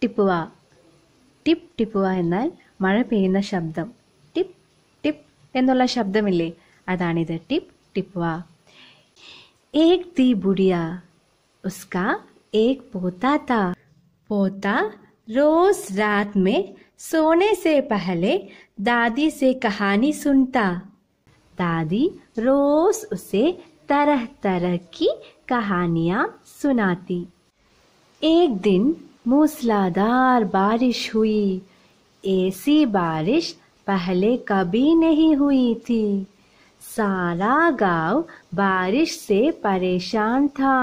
टिप्वा tip टिप्वा मा पे शब्द टिप टिप शब्दमे अदाणि टिप टिप्वा एक दी बुड़िया उसका एक पोता था पोता रोज रात में सोने से पहले दादी से कहानी सुनता दादी रोज उसे तरह तरह की कहानियां सुनाती एक दिन मूसलाधार बारिश हुई ऐसी बारिश पहले कभी नहीं हुई थी सारा गांव बारिश से परेशान था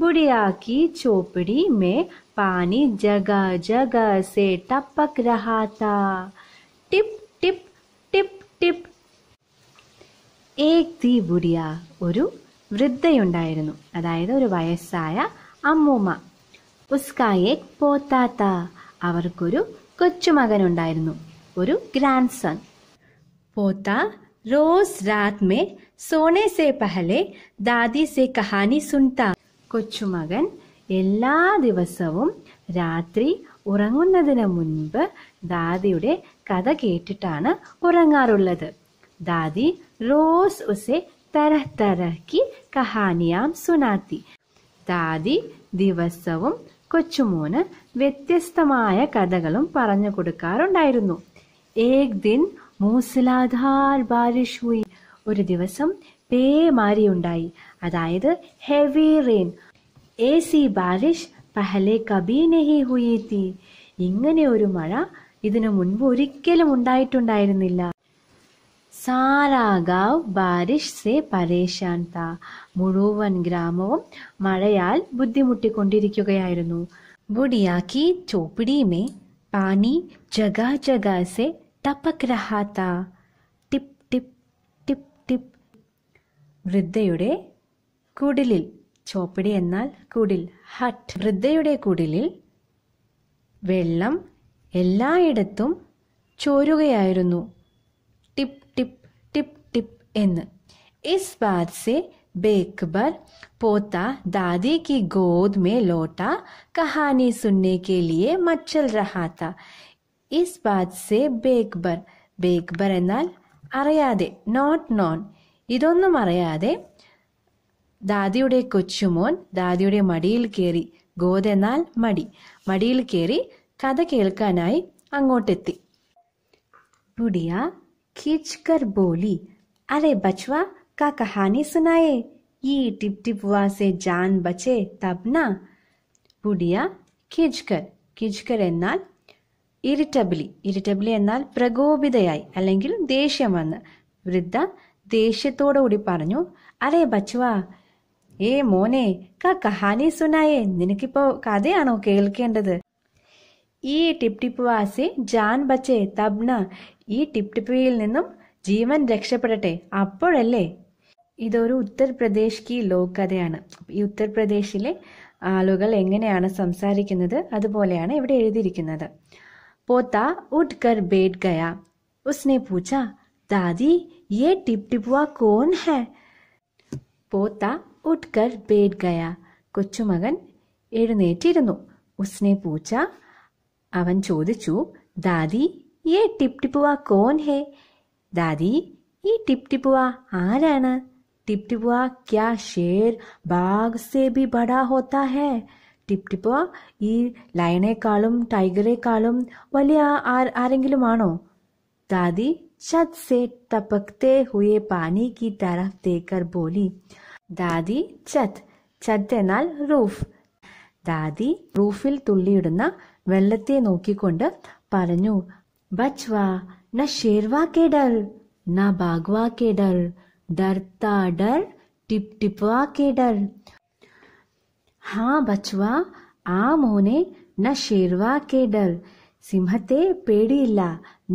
बुढ़िया की चोपड़ी में पानी जगह जगह से टपक रहा था टिप टिप टिप टिप एक थी बुढ़िया और വൃദ്ധയുണ്ടായിരുന്നു അതായത് ഒരു വയസ്സായ ഉസ്കായേക് പോത്താത്ത അവർക്കൊരു കൊച്ചുമകനുണ്ടായിരുന്നു ഒരു ഗ്രാൻഡ് സൺ പോത്ത റോസ് രാത് മേ സോണെ സേ പഹലെ ദാദി സേ കഹാനി സുൻത കൊച്ചുമകൻ എല്ലാ ദിവസവും രാത്രി ഉറങ്ങുന്നതിന് മുൻപ് ദാദിയുടെ കഥ കേട്ടിട്ടാണ് ഉറങ്ങാറുള്ളത് ദാദി റോസ് ഉസെ തരഹ തരഹ് കി കഹാനിയാം സുനാത്തി ദാദി ദിവസവും കൊച്ചുമോന് വ്യത്യസ്തമായ കഥകളും പറഞ്ഞു കൊടുക്കാറുണ്ടായിരുന്നു ഏക് ദിൻ മൂസലാധാർ ബാരിഷ് ഹുയി ഒരു ദിവസം പേ ഉണ്ടായി അതായത് ഹെവി റെയിൻ എ സി ബാരിഷ് പഹലെ കബി നെഹി ഹുയി തീ ഇങ്ങനെ ഒരു മഴ ഇതിനു മുൻപ് ഒരിക്കലും ഉണ്ടായിട്ടുണ്ടായിരുന്നില്ല സാരാ ഗാവ് ബാരിഷ് സേ പരേശാന്ത മുഴുവൻ ഗ്രാമവും മഴയാൽ ബുദ്ധിമുട്ടിക്കൊണ്ടിരിക്കുകയായിരുന്നു ബുഡിയാക്കി ചോപ്പിടിയുമേ പാനി ജഗാ ജഗാ സെ ടപക് രഹാത്ത ടിപ് ടിപ് ടിപ് ടിപ് വൃദ്ധയുടെ കുടിലിൽ ചോപ്പിടി എന്നാൽ കുടിൽ ഹട്ട് വൃദ്ധയുടെ കുടിലിൽ വെള്ളം എല്ലായിടത്തും ചോരുകയായിരുന്നു എന്ന് ഇസ് ബാത് സെ പോത്ത पोता दादी की गोद में लौटा कहानी മച്ചൽ റഹാത്ത ഇസ് मचल रहा था ബേക്ക്ബർ ബേക്ക്ബർ എന്നാൽ അറിയാതെ നോട്ട് നോൺ ഇതൊന്നും അറിയാതെ ദാദിയുടെ കൊച്ചുമോൻ ദാദിയുടെ മടിയിൽ കയറി ഗോദ് എന്നാൽ മടി മടിയിൽ കയറി കഥ കേൾക്കാനായി അങ്ങോട്ടെത്തി ബുഡിയ ഖിച്കർ ബോലി अरे बचवा का कहानी सुनाए ये टिपटिपुआ से जान बचे तब ना ബുഡിയ കിജ്കർ കിജ്കർ എന്നാൽ ഇറിറ്റബിളി ഇറിറ്റബിളി എന്നാൽ പ്രകോപിതയായി അല്ലെങ്കിൽ ദേഷ്യം വന്ന് വൃദ്ധ ദേഷ്യത്തോടുകൂടി പറഞ്ഞു അരേ ബച്ചുവ ഏ മോനെ കാ കഹാനി സുനായേ നിനക്കിപ്പോ കഥയാണോ കേൾക്കേണ്ടത് ഈ ടിപ് വാസി ജാൻ ബച്ചേ തബ്ന ഈ ടിപ് ടിപ്പിയിൽ നിന്നും ജീവൻ രക്ഷപ്പെടട്ടെ അപ്പോഴല്ലേ ഇതൊരു ഉത്തർപ്രദേശ് കി ലോക് കഥയാണ് ഈ ഉത്തർപ്രദേശിലെ ആളുകൾ എങ്ങനെയാണ് സംസാരിക്കുന്നത് അതുപോലെയാണ് ഇവിടെ എഴുതിയിരിക്കുന്നത് പോത്ത ഉഡ് കർ ബേഡ് ഗയ ഉസ്നെ പൂച്ച ദാദി യേ ടിപ് ടിപ്പുവ കോൺ ഹെ പോത്ത ഉഡ് കർ ബേഡ് ഗയ കൊച്ചുമകൻ എഴുന്നേറ്റിരുന്നു ഉസ്നെ പൂച്ച അവൻ ചോദിച്ചു ദാദി യേ ടിപ് ടിപ്പുവ കോൺ ഹേ ദാദി ഈ ടിപ് ടിപ്പുവ ആരാണ് टिप टिपुआ क्या शेर बाघ से भी बड़ा होता है ടിപ് ടിപ്പുവ ഈ ലയണേക്കാളും ടൈഗറേക്കാളും വലിയ ആരെങ്കിലുമാണോ ദാദി छत से टपकते हुए पानी की तरफ देखकर बोली ദാദി ചത്ത് ചത്ത് എന്നാൽ റൂഫ് ദാദി റൂഫിൽ തുള്ളിയിടുന്ന വെള്ളത്തെ നോക്കിക്കൊണ്ട് പറഞ്ഞു ബച്ച്വാ न शेरवा के डर न बागवा के डर डरता डर टिप टिपवा के डर हाँ बचवा ಆಮ್ ಓನೆ ನ ಶೇರ್ವಾ ಕೇಡರ್ സിംഹത്തെ പേടിയില്ല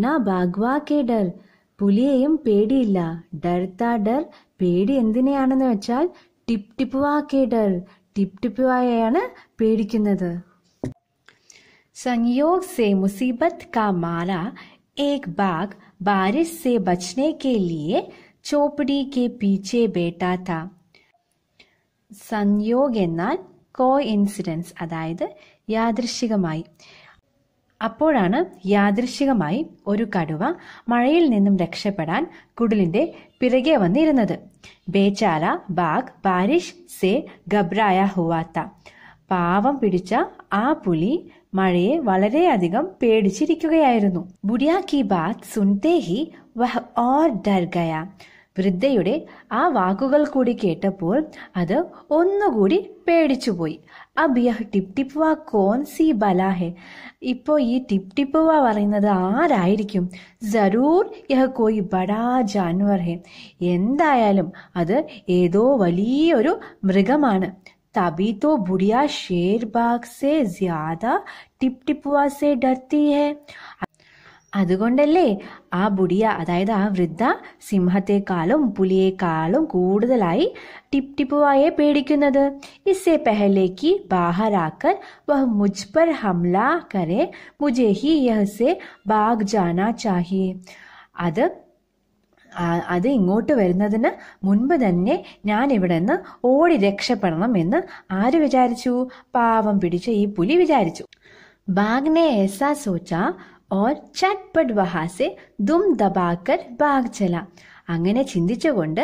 ന ബാഗ്വാ കേഡർ പുലിയെയും പേടിയില്ല ഡർത്താ ഡർ പേടി എന്തിനെയാണെന്ന് വെച്ചാൽ ടിപ് ടിപ്പുവാ കേഡർ ടിപ് ടിപ്പുവായാണ് പേടിക്കുന്നത് സംയോഗ് സെ മുസീബത് കാ മാല एक बाघ बारिश से बचने के लिए ചോപ്പടി के पीछे बैठा സംയോഗ് എന്നാൽ കോ ഇൻസിഡൻസ് അതായത് യാദൃശികമായി അപ്പോഴാണ് യാദൃശികമായി ഒരു കടുവ മഴയിൽ നിന്നും രക്ഷപ്പെടാൻ കുടിലിന്റെ പിറകെ വന്നിരുന്നത് ബേചാര ബാഗ് ബാരിഷ് സെ ഗബ്രായ ഹുവാത്ത പാവം പിടിച്ച ആ പുലി മഴയെ വളരെയധികം പേടിച്ചിരിക്കുകയായിരുന്നു ബുഡിയാ കി ബാത് സുൻതേ ഹി വഹ് ഓർ ഡർ ഗയ വൃദ്ധയുടെ ആ വാക്കുകൾ കൂടി കേട്ടപ്പോൾ അത് ഒന്നുകൂടി പേടിച്ചുപോയി അബ് യഹ് ടിപ് വാ കോൺ സി ബലാഹെ ഇപ്പോൾ ഈ ടിപ് ടിപ്പ് വാ പറയുന്നത് ആരായിരിക്കും ജറൂർ യഹ് കോയി ബടാ ജാൻവർ ഹെ എന്തായാലും അത് ഏതോ വലിയൊരു മൃഗമാണ് तभी तो बुढ़िया शेर बाघ से ज्यादा टिपटिपुआ से डरती है അതുകൊണ്ടല്ലേ ആ ബുടിയ അതായത് ആ വൃദ്ധ സിംഹത്തെക്കാളും പുലിയേക്കാളും കൂടുതലായി ടിപ് ടിപ്പുവായെ പേടിക്കുന്നത് ഇസേ പെഹലേക്ക് ബാഹരാക്കർ വഹ് മുജ് പർ ഹംല കരെ മുജെ ഹി യഹ് സെ ബാഗ് ജാന ചാഹിയെ അത് അത് ഇങ്ങോട്ട് വരുന്നതിന് മുൻപ് തന്നെ ഞാൻ ഇവിടെ നിന്ന് ഓടി രക്ഷപ്പെടണം എന്ന് ആര് വിചാരിച്ചു പാവം പിടിച്ച ഈ പുലി വിചാരിച്ചു ബാഗ്നെ ഏസാ സോച്ച ഓർ ചട്ട് വഹാസെ ദും ദബാക്കർ ബാഗ് ചല അങ്ങനെ ചിന്തിച്ചുകൊണ്ട്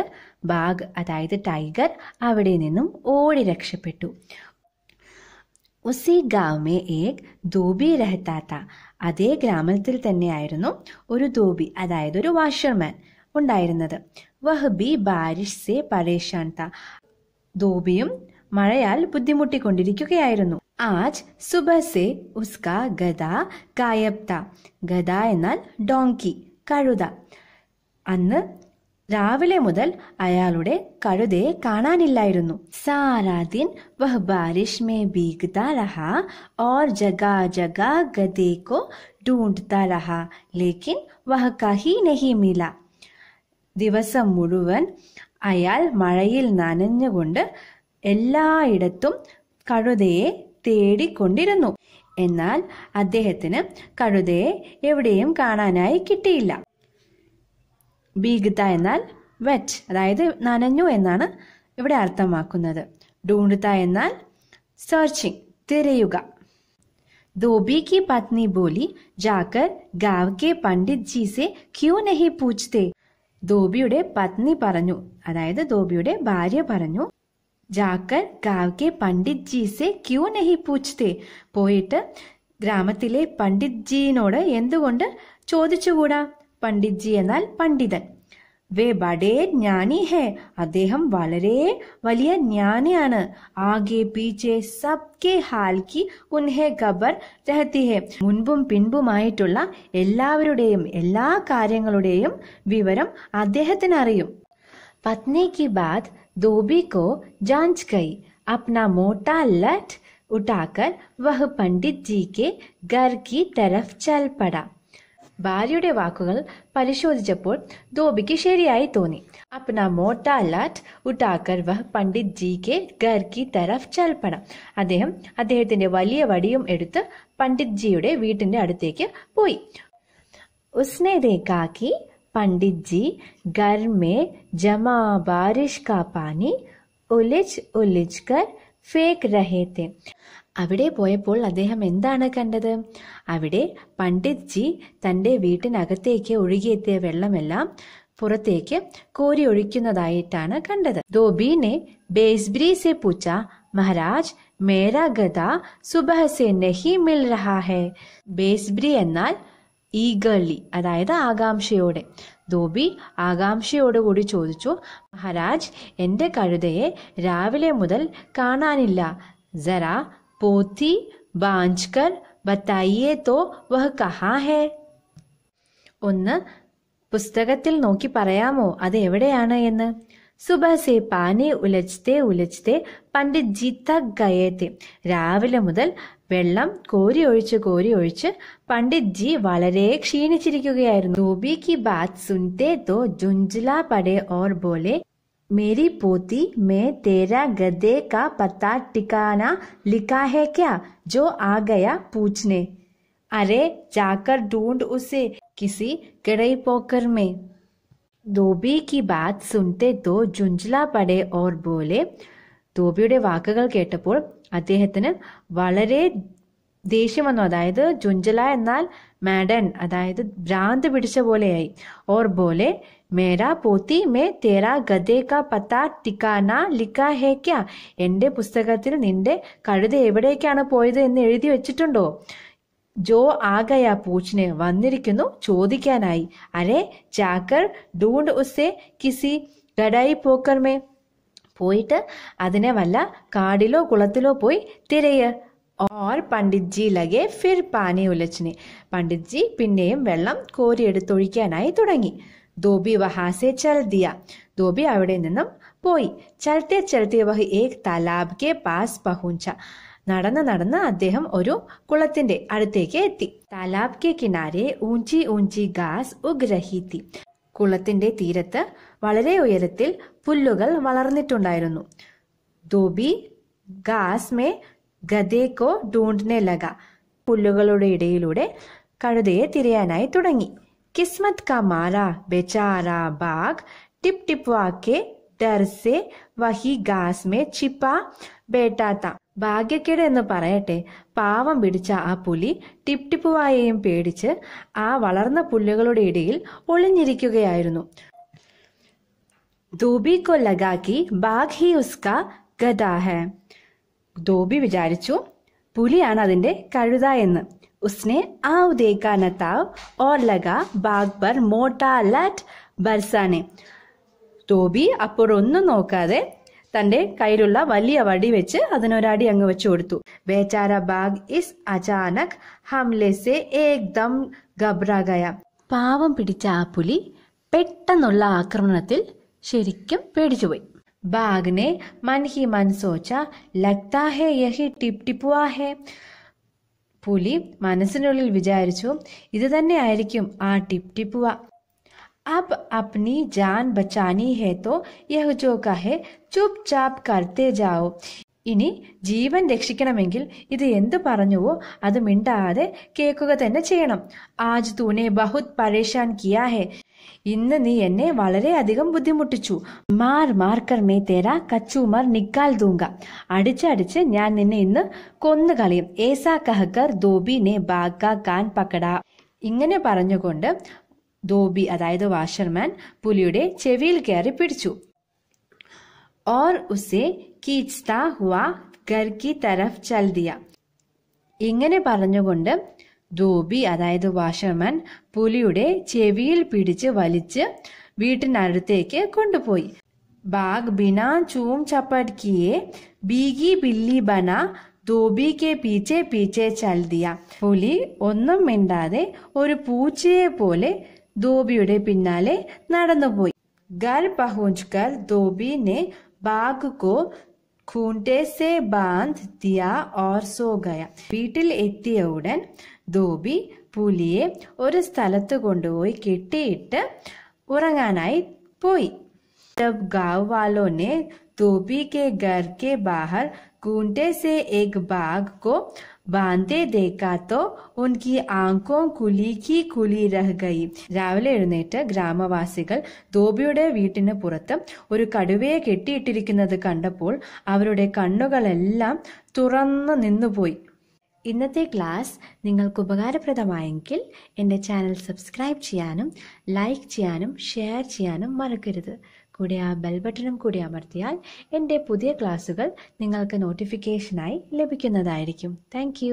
ബാഗ് അതായത് ടൈഗർ അവിടെ നിന്നും ഓടി രക്ഷപ്പെട്ടു ഉസി ഗാവ്മേ ഏക് ദോബി രഹത്താത്ത അതേ ഗ്രാമത്തിൽ തന്നെയായിരുന്നു ഒരു ദോബി അതായത് ഒരു വാഷർമാൻ ഉണ്ടായിരുന്നത് വഹബി ബാരിഷ് സെ പരേഷാൻ ധോബിയും മഴയാൽ ബുദ്ധിമുട്ടിക്കൊണ്ടിരിക്കുകയായിരുന്നു ആജ് സുബസെ ഉസ്ക ഗദ കായപ്ത ഗദ എന്നാൽ ഡോങ്കി കഴുത അന്ന് രാവിലെ മുതൽ അയാളുടെ കഴുതയെ കാണാനില്ലായിരുന്നു സാരാദിൻ വഹ് ബാരിഷ് ബീഗ്ത രഹ ഓർ ജഗാ ജഗാ ഗദേക്കോ ഡൂണ്ടത रहा लेकिन वह कहीं नहीं मिला ദിവസം മുഴുവൻ അയാൾ മഴയിൽ നനഞ്ഞുകൊണ്ട് എല്ലായിടത്തും കഴുതയെ തേടിക്കൊണ്ടിരുന്നു എന്നാൽ അദ്ദേഹത്തിന് കഴുതയെ എവിടെയും കാണാനായി കിട്ടിയില്ല ബീഗത എന്നാൽ വെറ്റ് അതായത് നനഞ്ഞു എന്നാണ് ഇവിടെ അർത്ഥമാക്കുന്നത് ഡൂണ്ടുത എന്നാൽ സെർച്ചിങ് തിരയുക धोबी की पत्नी बोली जाकर गांव के पंडित जी से क्यों ധോബിയുടെ പത്നി പറഞ്ഞു അതായത് ധോബിയുടെ ഭാര്യ പറഞ്ഞു ജാക്കർ ഗാവ്കെ പണ്ഡിത് ജീസെ ക്യൂ നെഹി പൂച്ചത്തെ പോയിട്ട് ഗ്രാമത്തിലെ പണ്ഡിത് ജീനോട് എന്തുകൊണ്ട് ചോദിച്ചുകൂടാ പണ്ഡിത് ജി എന്നാൽ പണ്ഡിതൻ വേ ബഡേ ജ്ഞാനി ഹെ അദ്ദേഹം വളരെ വലിയ ജ്ഞാനിയാണ് ആകെ പീച്ചെ സബ്കെ ഹാൽക്കി ഉൻഹെ ഖബർ രഹത്തി ഹെ മുൻപും പിൻപുമായിട്ടുള്ള എല്ലാവരുടെയും എല്ലാ കാര്യങ്ങളുടെയും വിവരം അദ്ദേഹത്തിന് അറിയും പത്നിക്ക് ബാദ് ബാത് ദോബി കോ ജാഞ്ച് കൈ അപ്ന മോട്ട ലറ്റ് ഉട്ടാക്കർ വഹ് പണ്ഡിറ്റ് ജി കെ ഗർ കി തരഫ് ചൽ പടാ ഭാര്യയുടെ വാക്കുകൾ പരിശോധിച്ചപ്പോൾ ധോബിക്ക് ശരിയായി തോന്നി അപ്ന മോട്ട ലാറ്റ് ഉട്ടാക്കർ വഹ് പണ്ഡിത് ജി കെ ഗർക്കി തരഫ് ചൽപ്പണം അദ്ദേഹം അദ്ദേഹത്തിന്റെ വലിയ വടിയും എടുത്ത് പണ്ഡിത് ജിയുടെ വീട്ടിന്റെ അടുത്തേക്ക് പോയി ഉസ്നെ ദേക്കാക്കി പണ്ഡിറ്റ് ജി ഗർമേ ജമാ ബാരിഷ് കാ പാനി ഉലിച്ച് ഉലിച്ച് കർ ഫേക്ക് രഹേത്തെ അവിടെ പോയപ്പോൾ അദ്ദേഹം എന്താണ് കണ്ടത് അവിടെ ജി തൻ്റെ വീട്ടിനകത്തേക്ക് ഒഴുകിയെത്തിയ വെള്ളമെല്ലാം പുറത്തേക്ക് കോരി ഒഴിക്കുന്നതായിട്ടാണ് കണ്ടത് ദോബീനെ ബേസ്ബ്രി സെ പൂച്ച മഹാരാജ് മേരാ ഗത സുബഹ സെ നഹി മിൽ റഹാ ഹെ ബേസ്ബ്രി എന്നാൽ ഈഗളി അതായത് ആകാംക്ഷയോടെ ദോബി ആകാംക്ഷയോടുകൂടി ചോദിച്ചു മഹാരാജ് എൻ്റെ കഴുതയെ രാവിലെ മുതൽ കാണാനില്ല ജറ पोथी बांझ कर बताइए तो वह कहाँ है ഒന്ന് പുസ്തകത്തിൽ നോക്കി പറയാമോ അത് എവിടെയാണ് എന്ന് സുബഹ സേ പാനെ ഉലച്ചത്തെ ഉലച്ചത്തെ പണ്ഡിറ്റ് ജീത്ത ഗയത്തെ രാവിലെ മുതൽ വെള്ളം കോരി ഒഴിച്ച് കോരി ഒഴിച്ച് പണ്ഡിറ്റ് ജി വളരെ ക്ഷീണിച്ചിരിക്കുകയായിരുന്നു ദൂബി കി ബാത് സുൻതേ തോ ജുഞ്ചുല പടേ ഓർ ബോലെ मेरी पोती मैं तेरा गधे का पता टिकाना लिखा है क्या जो आ गया पूछने अरे जाकर ढूंढ उसे किसी कड़ई पोकर में धोबी की बात सुनते तो झुंझला पड़े और बोले ധോബിയുടെ വാക്കുകൾ കേട്ടപ്പോൾ वाले വളരെ ദേഷ്യം വന്നു അതായത് ജുഞ്ചല എന്നാൽ മാഡൻ അതായത് ഭ്രാന്ത് പിടിച്ച പോലെയായി ഓർ പോലെ മേരാ പോത്തി മേ തേരാ ഗതേക്ക പത്താ ടിക്കാന ലിക്ക ഹേക്ക എൻ്റെ പുസ്തകത്തിൽ നിന്റെ കഴുത എവിടേക്കാണ് പോയത് എന്ന് എഴുതി വെച്ചിട്ടുണ്ടോ ജോ ആകയ പൂച്ചിനെ വന്നിരിക്കുന്നു ചോദിക്കാനായി അരെ ചാക്കർ ഡൂണ്ട് ഉസേ കിസി ഗഡായി പോക്കർമേ പോയിട്ട് അതിനെ വല്ല കാടിലോ കുളത്തിലോ പോയി തിരയ് और പണ്ഡിറ്റ് ജി ലഗെ ഫിർ പാനി ഉലച്ചിന് പണ്ഡിറ്റ് ജി പിന്നെയും വെള്ളം കോരിയെടുത്തൊഴിക്കാനായി തുടങ്ങി ദോബി വഹാസെ ചൽ ദിയ धोबी അവിടെ നിന്നും പോയി ചലത്തെ ചലത്തെ വഹ് ഏക് തലാബ് കെ പാസ് പഹുഞ്ച നടന്ന് നടന്ന് അദ്ദേഹം ഒരു കുളത്തിന്റെ അടുത്തേക്ക് എത്തി താലാബ് കെ കിനാരെ ഊഞ്ചി ഊഞ്ചി ഗാസ് ഉഗ്രഹീത്തി കുളത്തിന്റെ തീരത്ത് വളരെ ഉയരത്തിൽ പുല്ലുകൾ വളർന്നിട്ടുണ്ടായിരുന്നു ദോബി ഗാസ് മേ ഗതേക്കോ ഡൂണ്ടിനെ ലഗ പുല്ലുകളുടെ ഇടയിലൂടെ കഴുതയെ തിരയാനായി തുടങ്ങി കിസ്മത് ക മാല ബെചാര ബാഗ് ടിപ് ടിപ് വാക്കെ ഡർസെ വഹി ഗാസ്മെ ചിപ്പ ബേട്ടാത്ത ഭാഗ്യക്കേട് എന്ന് പറയട്ടെ പാവം പിടിച്ച ആ പുലി ടിപ് വായയും പേടിച്ച് ആ വളർന്ന പുല്ലുകളുടെ ഇടയിൽ ഒളിഞ്ഞിരിക്കുകയായിരുന്നു ധൂബി കൊ ബാഗ് ഹി ഉസ്ക ഗതാഹ ധോബി വിചാരിച്ചു പുലിയാണ് അതിന്റെ കഴുത എന്ന് ഉസ്നെ ആവ് ദേക്കാന ഓർ ലഗ ബാഗ്ബർ മോട്ടാ ലാറ്റ് ബർസാനെ ധോബി ഒന്നും നോക്കാതെ തന്റെ കയ്യിലുള്ള വലിയ വടി വെച്ച് അതിനൊരടി അങ്ങ് വെച്ച് കൊടുത്തു ബേചാര ബാഗ് ഇസ് അചാനക് ഹംലെസെ ഏക്ദം ഗബ്രാഗയ പാവം പിടിച്ച ആ പുലി പെട്ടെന്നുള്ള ആക്രമണത്തിൽ ശരിക്കും പേടിച്ചുപോയി बाग ने मन ही मन सोचा लगता है यही टिप टिपुआ है പുലി മനസ്സിനുള്ളിൽ വിചാരിച്ചു ഇത് തന്നെയായിരിക്കും ആ ടിപ് ടിപ്പുവ अब अपनी जान बचानी है तो यह जो कहे ചുപ്ചാപ് കർത്തേ ജാവോ ഇനി ജീവൻ രക്ഷിക്കണമെങ്കിൽ ഇത് എന്ത് പറഞ്ഞുവോ അത് മിണ്ടാതെ കേൾക്കുക തന്നെ ചെയ്യണം ആജ് തൂനെ ബഹുത് പരേഷാൻ കിയാ ഹെ ഇന്ന് നീ എന്നെ വളരെയധികം ബുദ്ധിമുട്ടിച്ചു മാർ മാർക്കർ മേ തേര കച്ചൂമർ നിക്കാൽ ദൂങ്ക അടിച്ചടിച്ച് ഞാൻ നിന്നെ ഇന്ന് കൊന്നുകളയും ഏസാ കഹക്കർ ദോബിനെ ബാഗ കാൻ പക്കട ഇങ്ങനെ പറഞ്ഞുകൊണ്ട് ദോബി അതായത് വാഷർമാൻ പുലിയുടെ ചെവിയിൽ കയറി പിടിച്ചു ഓർ ഉസെ ഹുവാ ഗർ കി തരഫ് ചൽദിയ ഇങ്ങനെ പറഞ്ഞുകൊണ്ട് ധോബി അതായത് വാഷർമാൻ പുലിയുടെ ചെവിയിൽ പിടിച്ച് വലിച്ച് വീട്ടിനടുത്തേക്ക് കൊണ്ടുപോയി ബാഗ് ബിന ചൂം ചപ്പട്ക്കിയെ ബീഗി ബില്ലി ബന ധോബി പീച്ചെ പീച്ചെ ചൽതിയ പുലി ഒന്നും മിണ്ടാതെ ഒരു പൂച്ചയെ പോലെ ധോബിയുടെ പിന്നാലെ നടന്നുപോയി ഗർ പഹുഞ്ച് ധോബി ബാഗ് കോ ഖൂണ്ടെ സെ ബാന്ധ് ദിയ ഓർ സോ ഗയ വീട്ടിൽ എത്തിയ ഉടൻ ധൂബി പുലിയെ ഒരു സ്ഥലത്ത് കൊണ്ടുപോയി കെട്ടിയിട്ട് ഉറങ്ങാനായി പോയി तब गांव वालों ने धोबी के घर के बाहर घूंटे से एक बाघ ബാന്തേ ദേക്കാത്തോ ഉൻകി ആങ്കോ കുലിക്കി കുലി രഹ്ഗയി രാവിലെ എഴുന്നേറ്റ് ഗ്രാമവാസികൾ ധോബിയുടെ വീട്ടിന് പുറത്ത് ഒരു കടുവയെ കെട്ടിയിട്ടിരിക്കുന്നത് കണ്ടപ്പോൾ അവരുടെ കണ്ണുകളെല്ലാം തുറന്നു നിന്നുപോയി ഇന്നത്തെ ക്ലാസ് നിങ്ങൾക്ക് ഉപകാരപ്രദമായെങ്കിൽ എൻ്റെ ചാനൽ സബ്സ്ക്രൈബ് ചെയ്യാനും ലൈക്ക് ചെയ്യാനും ഷെയർ ചെയ്യാനും മറക്കരുത് കൂടെ ആ ബെൽ ബട്ടണും കൂടി അമർത്തിയാൽ എൻ്റെ പുതിയ ക്ലാസ്സുകൾ നിങ്ങൾക്ക് നോട്ടിഫിക്കേഷനായി ലഭിക്കുന്നതായിരിക്കും താങ്ക്